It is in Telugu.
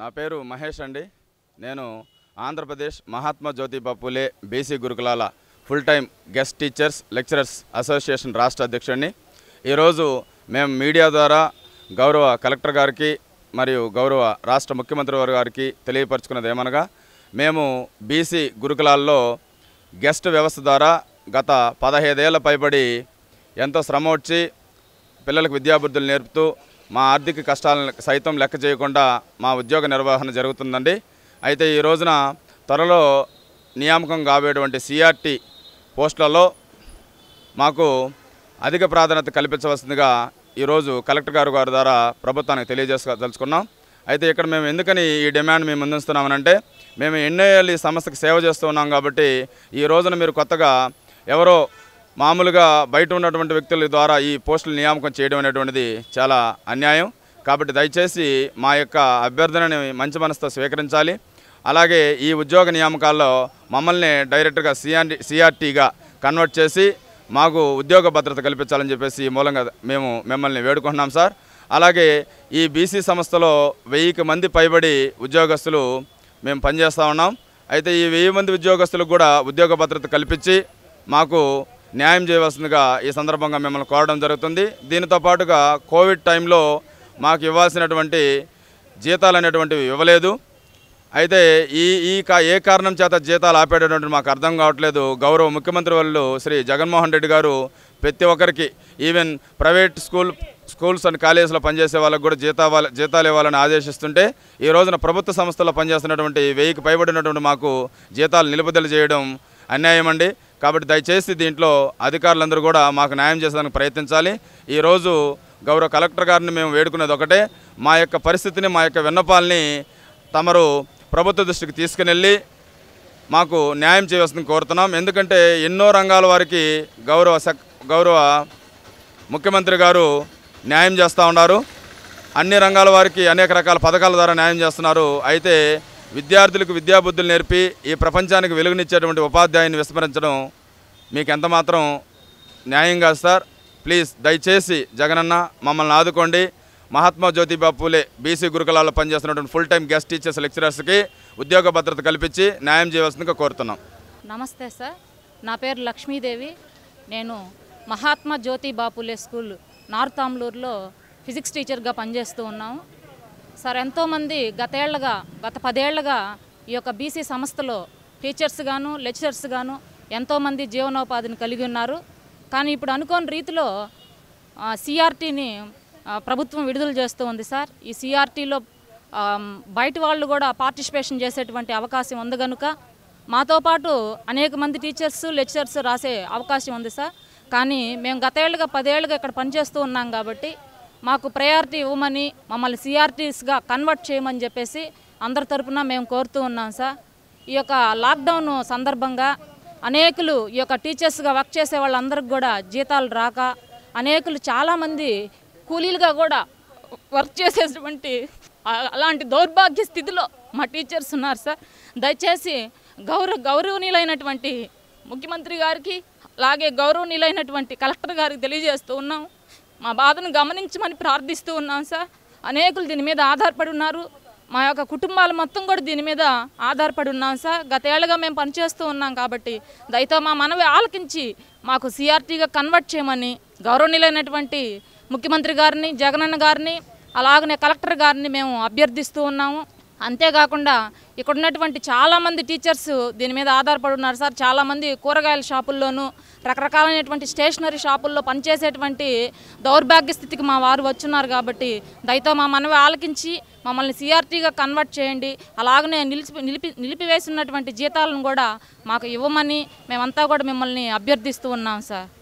నా పేరు మహేష్ అండి నేను ఆంధ్రప్రదేశ్ మహాత్మా జ్యోతి బాపులే బీసీ గురుకులాల full time guest teachers lecturers association రాష్ట్ర అధ్యక్షుడిని ఈరోజు మేము మీడియా ద్వారా గౌరవ కలెక్టర్ గారికి మరియు గౌరవ రాష్ట్ర ముఖ్యమంత్రి వారి గారికి తెలియపరచుకున్నది ఏమనగా మేము బీసీ గురుకులాల్లో గెస్ట్ వ్యవస్థ ద్వారా గత పదహైదేళ్ల పైబడి ఎంతో శ్రమ వచ్చి పిల్లలకు విద్యాబుద్ధులు నేర్పుతూ మా ఆర్థిక కష్టాలను సైతం లెక్క చేయకుండా మా ఉద్యోగ నిర్వహణ జరుగుతుందండి అయితే ఈ రోజున త్వరలో నియామకం కాబోయేటువంటి సిఆర్టీ పోస్టులలో మాకు అధిక ప్రాధాన్యత కల్పించవలసిందిగా ఈరోజు కలెక్టర్ గారు గారి ద్వారా ప్రభుత్వానికి తెలియజేసుకోదలుచుకున్నాం అయితే ఇక్కడ మేము ఎందుకని ఈ డిమాండ్ మేము ముందుస్తున్నామనంటే మేము ఏళ్ళు ఈ సంస్థకు సేవ చేస్తూ ఉన్నాం కాబట్టి ఈ రోజున మీరు కొత్తగా ఎవరో మామూలుగా బయట ఉన్నటువంటి వ్యక్తుల ద్వారా ఈ పోస్టులు నియామకం చేయడం అనేటువంటిది చాలా అన్యాయం కాబట్టి దయచేసి మా యొక్క అభ్యర్థనని మంచి మనసుతో స్వీకరించాలి అలాగే ఈ ఉద్యోగ నియామకాల్లో మమ్మల్ని డైరెక్ట్గా సిఆర్ సిఆర్టీగా కన్వర్ట్ చేసి మాకు ఉద్యోగ భద్రత కల్పించాలని చెప్పేసి మూలంగా మేము మిమ్మల్ని వేడుకుంటున్నాం సార్ అలాగే ఈ బీసీ సంస్థలో వెయ్యికి మంది పైబడి ఉద్యోగస్తులు మేము పనిచేస్తూ ఉన్నాం అయితే ఈ వెయ్యి మంది ఉద్యోగస్తులకు కూడా ఉద్యోగ భద్రత కల్పించి మాకు న్యాయం చేయవలసిందిగా ఈ సందర్భంగా మిమ్మల్ని కోరడం జరుగుతుంది దీనితో పాటుగా కోవిడ్ టైంలో మాకు ఇవ్వాల్సినటువంటి జీతాలు అనేటువంటివి ఇవ్వలేదు అయితే ఈ ఈ ఏ కారణం చేత జీతాలు ఆపేటటువంటి మాకు అర్థం కావట్లేదు గౌరవ ముఖ్యమంత్రి వాళ్ళు శ్రీ జగన్మోహన్ రెడ్డి గారు ప్రతి ఒక్కరికి even private school schools and కాలేజీలో పనిచేసే వాళ్ళకు కూడా జీతా జీతాలు ఇవ్వాలని ఆదేశిస్తుంటే ఈ రోజున ప్రభుత్వ సంస్థల్లో పనిచేస్తున్నటువంటి వెయ్యికి పైబడినటువంటి మాకు జీతాలు నిలుపుదల చేయడం అన్యాయం అండి కాబట్టి దయచేసి దీంట్లో అధికారులందరూ కూడా మాకు న్యాయం చేసేదానికి ప్రయత్నించాలి ఈరోజు గౌరవ కలెక్టర్ గారిని మేము వేడుకునేది ఒకటే మా యొక్క పరిస్థితిని మా యొక్క విన్నపాలని తమరు ప్రభుత్వ దృష్టికి తీసుకుని మాకు న్యాయం చేయవలసింది కోరుతున్నాం ఎందుకంటే ఎన్నో రంగాల వారికి గౌరవ గౌరవ ముఖ్యమంత్రి గారు న్యాయం చేస్తూ ఉన్నారు అన్ని రంగాల వారికి అనేక రకాల పథకాల ద్వారా న్యాయం చేస్తున్నారు అయితే విద్యార్థులకు విద్యాబుద్ధులు నేర్పి ఈ ప్రపంచానికి వెలుగునిచ్చేటువంటి ఉపాధ్యాయుని విస్మరించడం మీకు ఎంత మాత్రం న్యాయం కాదు సార్ ప్లీజ్ దయచేసి జగనన్న మమ్మల్ని ఆదుకోండి మహాత్మా జ్యోతిబా పూలే బీసీ గురుకులాల్లో పనిచేస్తున్నటువంటి ఫుల్ టైం గెస్ట్ టీచర్స్ లెక్చరర్స్కి ఉద్యోగ భద్రత కల్పించి న్యాయం చేయవలసిందిగా కోరుతున్నాం నమస్తే సార్ నా పేరు లక్ష్మీదేవి నేను మహాత్మా జ్యోతి బాపులే స్కూల్ నార్త్ ఆమ్లూరులో ఫిజిక్స్ టీచర్గా పనిచేస్తూ ఉన్నాము సార్ ఎంతోమంది గతేళ్లుగా గత పదేళ్లుగా ఈ యొక్క బీసీ సంస్థలో టీచర్స్ గాను లెక్చరర్స్ గాను ఎంతోమంది జీవనోపాధిని కలిగి ఉన్నారు కానీ ఇప్పుడు అనుకోని రీతిలో సిఆర్టీని ప్రభుత్వం విడుదల చేస్తూ ఉంది సార్ ఈ సిఆర్టీలో బయట వాళ్ళు కూడా పార్టిసిపేషన్ చేసేటువంటి అవకాశం ఉంది కనుక మాతో పాటు అనేక మంది టీచర్స్ లెక్చరర్స్ రాసే అవకాశం ఉంది సార్ కానీ మేము గతేళ్ళుగా పదేళ్ళుగా ఇక్కడ పనిచేస్తూ ఉన్నాం కాబట్టి మాకు ప్రయారిటీ ఇవ్వమని మమ్మల్ని సిఆర్టీస్గా కన్వర్ట్ చేయమని చెప్పేసి అందరి తరఫున మేము కోరుతూ ఉన్నాం సార్ ఈ యొక్క లాక్డౌన్ సందర్భంగా అనేకులు ఈ యొక్క టీచర్స్గా వర్క్ చేసే వాళ్ళందరికి కూడా జీతాలు రాక అనేకులు చాలామంది కూలీలుగా కూడా వర్క్ చేసేటువంటి అలాంటి దౌర్భాగ్య స్థితిలో మా టీచర్స్ ఉన్నారు సార్ దయచేసి గౌరవ గౌరవనీయులైనటువంటి ముఖ్యమంత్రి గారికి అలాగే గౌరవనీయులైనటువంటి కలెక్టర్ గారికి తెలియజేస్తూ ఉన్నాము మా బాధను గమనించమని ప్రార్థిస్తూ ఉన్నాం సార్ అనేకులు దీని మీద ఆధారపడి ఉన్నారు మా యొక్క కుటుంబాలు మొత్తం కూడా దీని మీద ఆధారపడి ఉన్నాం సార్ గతేళ్లుగా మేము పనిచేస్తూ ఉన్నాం కాబట్టి దయతో మా మనవి ఆలకించి మాకు సిఆర్టీగా కన్వర్ట్ చేయమని గౌరవనీయులైనటువంటి ముఖ్యమంత్రి గారిని జగనన్న గారిని అలాగనే కలెక్టర్ గారిని మేము అభ్యర్థిస్తూ ఉన్నాము అంతేకాకుండా ఇక్కడ ఉన్నటువంటి చాలామంది టీచర్స్ దీని మీద ఆధారపడి ఉన్నారు సార్ చాలామంది కూరగాయల షాపుల్లోనూ రకరకాలైనటువంటి స్టేషనరీ షాపుల్లో పనిచేసేటువంటి దౌర్భాగ్య స్థితికి మా వారు వచ్చున్నారు కాబట్టి దయతో మా మనవి ఆలకించి మమ్మల్ని సిఆర్టీగా కన్వర్ట్ చేయండి అలాగనే నిలిచి నిలిపి నిలిపివేసినటువంటి జీతాలను కూడా మాకు ఇవ్వమని మేమంతా కూడా మిమ్మల్ని అభ్యర్థిస్తూ ఉన్నాం సార్